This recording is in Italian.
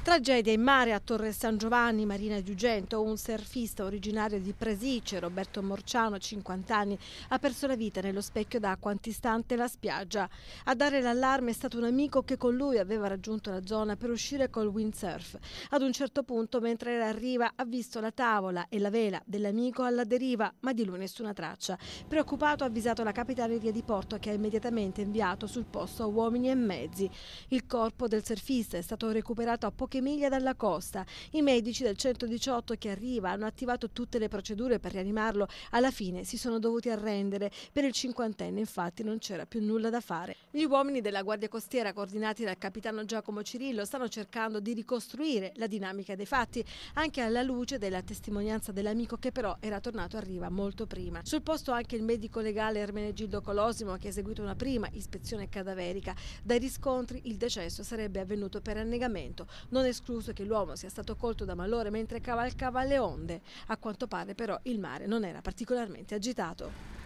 Tragedia in mare a Torre San Giovanni, Marina di Ugento. Un surfista originario di Presice, Roberto Morciano, 50 anni, ha perso la vita nello specchio d'acqua antistante la spiaggia. A dare l'allarme è stato un amico che con lui aveva raggiunto la zona per uscire col windsurf. Ad un certo punto, mentre era arriva, ha visto la tavola e la vela dell'amico alla deriva, ma di lui nessuna traccia. Preoccupato, ha avvisato la capitaneria di Porto che ha immediatamente inviato sul posto uomini e mezzi. Il corpo del surfista è stato recuperato a poche poche miglia dalla costa. I medici del 118 che arriva hanno attivato tutte le procedure per rianimarlo. Alla fine si sono dovuti arrendere. Per il cinquantenne infatti non c'era più nulla da fare. Gli uomini della Guardia Costiera coordinati dal capitano Giacomo Cirillo stanno cercando di ricostruire la dinamica dei fatti anche alla luce della testimonianza dell'amico che però era tornato a Riva molto prima. Sul posto anche il medico legale Ermenegildo Colosimo che ha eseguito una prima ispezione cadaverica. Dai riscontri il decesso sarebbe avvenuto per annegamento. Non non è escluso che l'uomo sia stato colto da malore mentre cavalcava le onde. A quanto pare però il mare non era particolarmente agitato.